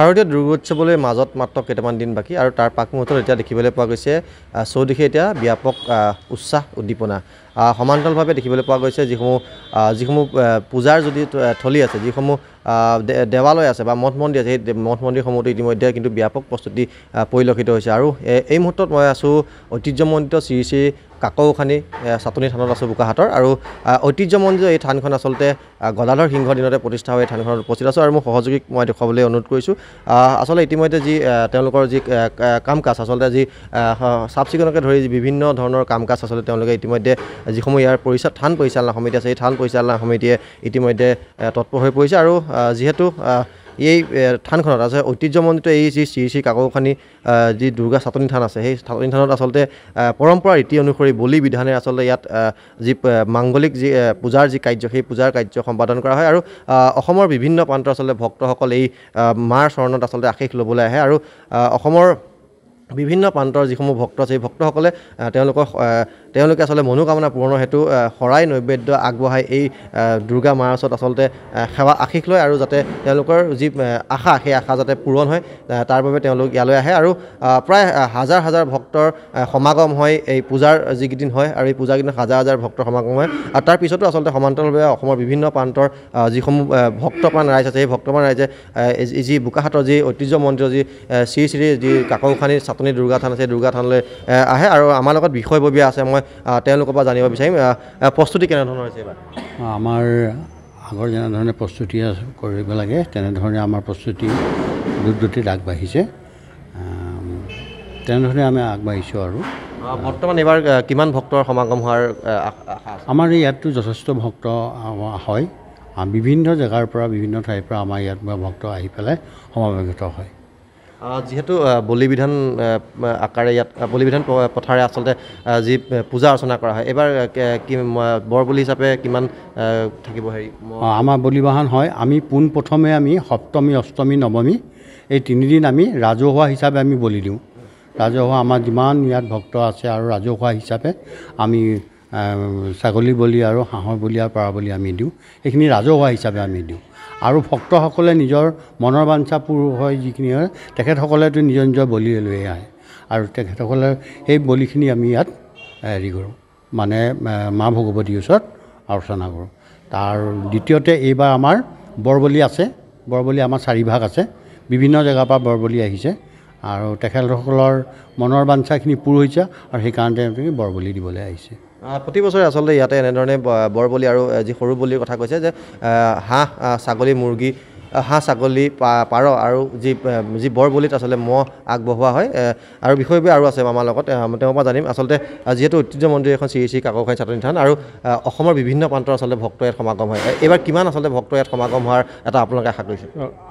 ভাৰতীয় দুৰ্গোৎসৱলৈ মাজত মাত্ৰ কেইটামান দিন বাকী আৰু তাৰ পাক মুহূৰ্তত এতিয়া দেখিবলৈ পোৱা গৈছে চৌদিশে এতিয়া ব্যাপক উৎসাহ উদ্দীপনা সমান্তৰালভাৱে দেখিবলৈ পোৱা গৈছে যিসমূহ যিসমূহ পূজাৰ যদি থলী আছে যিসমূহ দেৱালয় আছে বা মঠ মন্দিৰ আছে সেই মঠ মন্দিৰসমূহতো ইতিমধ্যে কিন্তু ব্যাপক প্ৰস্তুতি পৰিলক্ষিত হৈছে আৰু এই মুহূৰ্তত মই আছোঁ ঐতিহ্যমণ্ডিত শ্ৰী শ্ৰী কাকৌখানি চাটনি থানত আছে বোকাহাটৰ আৰু ঐতিহ্যমণ্ডিত এই থানখন আচলতে গদাধৰ সিংহ দিনতে প্ৰতিষ্ঠা এই থানখনত উপস্থিত আছোঁ আৰু মোৰ সহযোগীক মই দেখুৱাবলৈ অনুৰোধ কৰিছোঁ আচলতে ইতিমধ্যে যি তেওঁলোকৰ যি কাম কাজ আচলতে যি চাফ চিকুণকে ধৰি বিভিন্ন ধৰণৰ কাম কাজ আচলতে তেওঁলোকে ইতিমধ্যে যিসমূহ ইয়াৰ পৰিচাল থান পৰিচালনা সমিতি আছে এই থান পৰিচালনা সমিতিয়ে ইতিমধ্যে তৎপৰ হৈ পৰিছে আৰু যিহেতু এই থানখনত আছে ঐতিহ্যমণ্ডিত এই যি শ্ৰী শ্ৰী কাকৌখানি যি দুৰ্গা চাটনি থান আছে সেই চাটনি থানত আচলতে পৰম্পৰা ৰীতি অনুসৰি বলি বিধানে আচলতে ইয়াত যি মাংগলিক যি পূজাৰ যি কাৰ্য সেই পূজাৰ কাৰ্য সম্পাদন কৰা হয় আৰু অসমৰ বিভিন্ন প্ৰান্তৰ আচলতে ভক্তসকল এই মাৰ চৰণত আচলতে আশীষ ল'বলৈ আহে আৰু অসমৰ বিভিন্ন প্ৰান্তৰ যিসমূহ ভক্ত আছে সেই ভক্তসকলে তেওঁলোকৰ তেওঁলোকে আচলতে মনোকামনা পূৰণৰ হেতু শৰাই নৈবেদ্য আগবঢ়াই এই দুৰ্গা মাৰ ওচৰত আচলতে সেৱা আশীষ লয় আৰু যাতে তেওঁলোকৰ যি আশা সেই আশা যাতে পূৰণ হয় তাৰ বাবে তেওঁলোক ইয়ালৈ আহে আৰু প্ৰায় হাজাৰ হাজাৰ ভক্তৰ সমাগম হয় এই পূজাৰ যিকেইদিন হয় আৰু এই পূজাকেইদিনত হাজাৰ হাজাৰ ভক্তৰ সমাগম হয় আৰু তাৰ পিছতো আচলতে সমান্তৰালভাৱে অসমৰ বিভিন্ন প্ৰান্তৰ যিসমূহ ভক্তপ্ৰাণ ৰাইজ আছে সেই ভক্তপ্ৰাণ ৰাইজে যি বোকাহাটৰ যি ঐতিহ্য মন্দিৰৰ যি শ্ৰী শ্ৰী যি কাকৌখানীৰ ছাত্ৰ আপুনি দুৰ্গা থান আছে দুৰ্গা থানলৈ আহে আৰু আমাৰ লগত বিষয়ববীয়া আছে মই তেওঁলোকৰ পৰা জানিব বিচাৰিম প্ৰস্তুতি কেনেধৰণৰ হৈছে এইবাৰ আমাৰ আগৰ যেনেধৰণে প্ৰস্তুতি কৰিব লাগে তেনেধৰণে আমাৰ প্ৰস্তুতি দ্ৰুতগতিত আগবাঢ়িছে তেনেধৰণে আমি আগবাঢ়িছোঁ আৰু বৰ্তমান এইবাৰ কিমান ভক্তৰ সমাগম হোৱাৰ আমাৰ ইয়াততো যথেষ্ট ভক্ত হয় বিভিন্ন জেগাৰ পৰা বিভিন্ন ঠাইৰ পৰা আমাৰ ইয়াত ভক্ত আহি পেলাই সমাৱেশ হয় যিহেতু বলি বিধান আকাৰে ইয়াত বলি বিধান পথাৰে আচলতে যি পূজা অৰ্চনা কৰা হয় এইবাৰ কি বৰ বলি হিচাপে কিমান থাকিব হেৰি আমাৰ বলি বাহন হয় আমি পোনপ্ৰথমে আমি সপ্তমী অষ্টমী নৱমী এই তিনিদিন আমি ৰাজহুৱা হিচাপে আমি বলি দিওঁ ৰাজহুৱা আমাৰ যিমান ইয়াত ভক্ত আছে আৰু ৰাজহুৱা হিচাপে আমি ছাগলী বলি আৰু হাঁহৰ বলি আৰু পাৰ বলি আমি দিওঁ সেইখিনি ৰাজহুৱা হিচাপে আমি দিওঁ আৰু ভক্তসকলে নিজৰ মনৰ বাঞ্ছা পূৰ হয় যিখিনি হয় তেখেতসকলেতো নিজৰ নিজৰ বলি লৈ আহে আৰু তেখেতসকলে সেই বলিখিনি আমি ইয়াত হেৰি কৰোঁ মানে মা ভগৱতীৰ ওচৰত অৰ্চনা কৰোঁ তাৰ দ্বিতীয়তে এইবাৰ আমাৰ বৰবলি আছে বৰবলি আমাৰ চাৰিভাগ আছে বিভিন্ন জেগাৰ পৰা বৰবলি আহিছে আৰু তেখেতসকলৰ মনৰ বাঞ্ছাখিনি পূৰ হৈছে আৰু সেইকাৰণে তেওঁলোকে বৰবলি দিবলৈ আহিছে প্ৰতি বছৰে আচলতে ইয়াতে এনেধৰণে বৰ বলি আৰু যি সৰু বলিৰ কথা কৈছে যে হাঁহ ছাগলী মুৰ্গী হাঁহ ছাগলী পাৰ আৰু যি যি বৰ বলিত আচলতে ম'হ আগবঢ়োৱা হয় আৰু বিষয়বোৰ আৰু আছে আমাৰ লগত তেওঁৰ পৰা জানিম আচলতে যিহেতু ঐতিহ্য মন্দিৰ এখন শ্ৰী শ্ৰী কাকখাই চাটনি থান আৰু অসমৰ বিভিন্ন প্ৰান্তৰ আচলতে ভক্ত ইয়াত সমাগম হয় এইবাৰ কিমান আচলতে ভক্ত ইয়াত সমাগম হোৱাৰ এটা আপোনালোকে আশা কৰিছে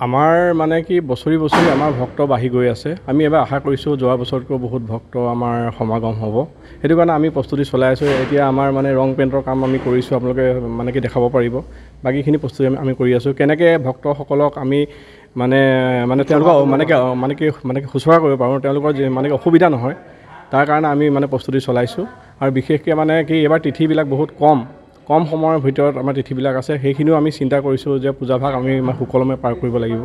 আমাৰ মানে কি বছৰি বছৰি আমাৰ ভক্ত বাঢ়ি গৈ আছে আমি এবাৰ আশা কৰিছোঁ যোৱা বছৰতকৈ বহুত ভক্ত আমাৰ সমাগম হ'ব সেইটো কাৰণে আমি প্ৰস্তুতি চলাই আছোঁ এতিয়া আমাৰ মানে ৰং পেণ্টৰ কাম আমি কৰিছোঁ আপোনালোকে মানে কি দেখাব পাৰিব বাকীখিনি প্ৰস্তুতি আমি কৰি আছোঁ কেনেকৈ ভক্তসকল যিসকলক আমি মানে মানে তেওঁলোকক মানে কি মানে কি মানে কি শুশ্ৰূষা কৰিব পাৰোঁ তেওঁলোকৰ যি মানে কি অসুবিধা নহয় তাৰ কাৰণে আমি মানে প্ৰস্তুতি চলাইছোঁ আৰু বিশেষকৈ মানে কি এইবাৰ তিথিবিলাক বহুত কম কম সময়ৰ ভিতৰত আমাৰ তিথিবিলাক আছে সেইখিনিও আমি চিন্তা কৰিছোঁ যে পূজাভাগ আমি সুকলমে পাৰ কৰিব লাগিব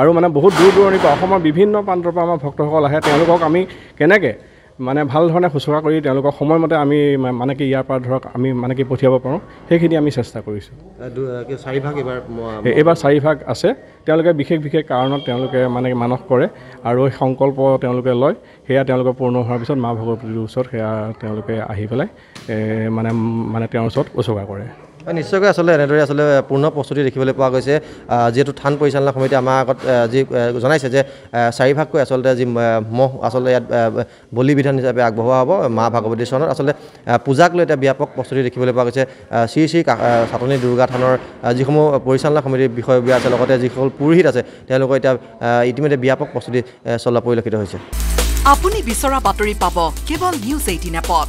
আৰু মানে বহুত দূৰ দূৰণিৰ পৰা অসমৰ বিভিন্ন প্ৰান্তৰ পৰা আমাৰ ভক্তসকল আহে তেওঁলোকক আমি কেনেকৈ মানে ভাল ধৰণে শুশ্ৰূষা কৰি তেওঁলোকক সময়মতে আমি মানে কি ইয়াৰ পৰা ধৰক আমি মানে কি পঠিয়াব পাৰোঁ সেইখিনি আমি চেষ্টা কৰিছোঁ চাৰিভাগ এইবাৰ এইবাৰ চাৰিভাগ আছে তেওঁলোকে বিশেষ বিশেষ কাৰণত তেওঁলোকে মানে মানস কৰে আৰু সেই সংকল্প তেওঁলোকে লয় সেয়া তেওঁলোকে পূৰ্ণ হোৱাৰ পিছত মা ভগৱতীৰ ওচৰত সেয়া তেওঁলোকে আহি পেলাই মানে মানে তেওঁৰ ওচৰত উচৰ্গা কৰে নিশ্চয়কৈ আচলতে এনেদৰে আচলতে পূৰ্ণ প্ৰস্তুতি দেখিবলৈ পোৱা গৈছে যিহেতু থান পৰিচালনা সমিতি আমাৰ আগত যি জনাইছে যে চাৰিভাগকৈ আচলতে যি মহ আচলতে ইয়াত বলি বিধান হিচাপে আগবঢ়োৱা হ'ব মা ভাগৱতী চৰণত আচলতে পূজাক লৈ এতিয়া ব্যাপক প্ৰস্তুতি দেখিবলৈ পোৱা গৈছে শ্ৰী শ্ৰী চাটনি দুৰ্গা থানৰ যিসমূহ পৰিচালনা সমিতিৰ বিষয়বীয়া আছে লগতে যিসকল পুৰোহিত আছে তেওঁলোকৰ এতিয়া ইতিমধ্যে ব্যাপক প্ৰস্তুতি চলোৱা পৰিলক্ষিত হৈছে আপুনি বিচৰা বাতৰি পাব কেৱল নিউজ এইটিন এপত